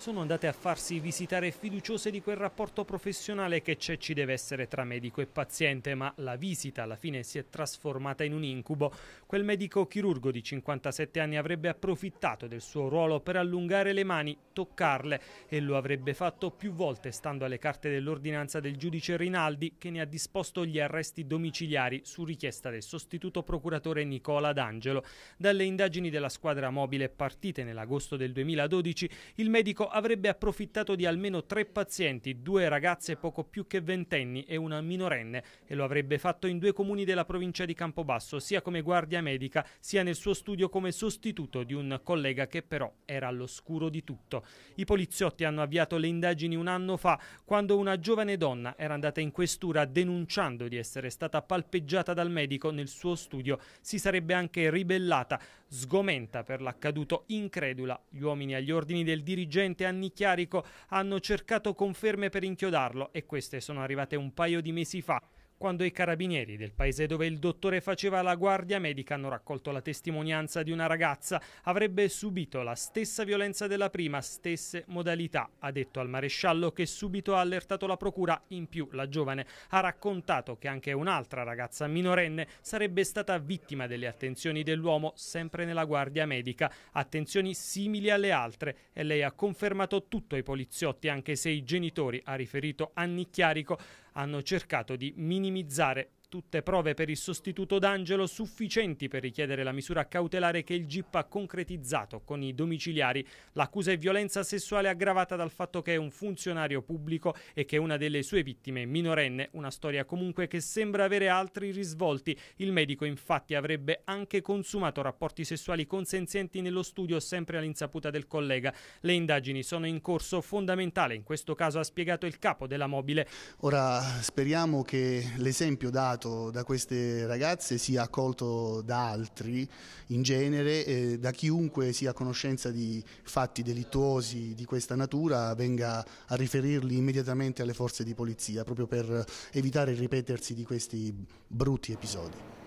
sono andate a farsi visitare fiduciose di quel rapporto professionale che c'è ci deve essere tra medico e paziente, ma la visita alla fine si è trasformata in un incubo. Quel medico chirurgo di 57 anni avrebbe approfittato del suo ruolo per allungare le mani, toccarle e lo avrebbe fatto più volte stando alle carte dell'ordinanza del giudice Rinaldi che ne ha disposto gli arresti domiciliari su richiesta del sostituto procuratore Nicola D'Angelo. Dalle indagini della squadra mobile partite nell'agosto del 2012 il medico avrebbe approfittato di almeno tre pazienti, due ragazze poco più che ventenni e una minorenne, e lo avrebbe fatto in due comuni della provincia di Campobasso, sia come guardia medica, sia nel suo studio come sostituto di un collega che però era all'oscuro di tutto. I poliziotti hanno avviato le indagini un anno fa, quando una giovane donna era andata in questura denunciando di essere stata palpeggiata dal medico nel suo studio. Si sarebbe anche ribellata, sgomenta per l'accaduto incredula. Gli uomini agli ordini del dirigente Anni Chiarico hanno cercato conferme per inchiodarlo e queste sono arrivate un paio di mesi fa quando i carabinieri del paese dove il dottore faceva la guardia medica hanno raccolto la testimonianza di una ragazza. Avrebbe subito la stessa violenza della prima, stesse modalità, ha detto al maresciallo che subito ha allertato la procura. In più la giovane ha raccontato che anche un'altra ragazza minorenne sarebbe stata vittima delle attenzioni dell'uomo sempre nella guardia medica, attenzioni simili alle altre e lei ha confermato tutto ai poliziotti anche se i genitori, ha riferito Anni Chiarico, hanno cercato di minimizzare Tutte prove per il sostituto d'Angelo sufficienti per richiedere la misura cautelare che il GIP ha concretizzato con i domiciliari. L'accusa è violenza sessuale aggravata dal fatto che è un funzionario pubblico e che una delle sue vittime è minorenne, una storia comunque che sembra avere altri risvolti. Il medico infatti avrebbe anche consumato rapporti sessuali consenzienti nello studio sempre all'insaputa del collega. Le indagini sono in corso fondamentale, in questo caso ha spiegato il capo della mobile. Ora speriamo che l'esempio dato apprezzato da queste ragazze sia accolto da altri in genere, eh, da chiunque sia a conoscenza di fatti delittuosi di questa natura venga a riferirli immediatamente alle forze di polizia, proprio per evitare il ripetersi di questi brutti episodi.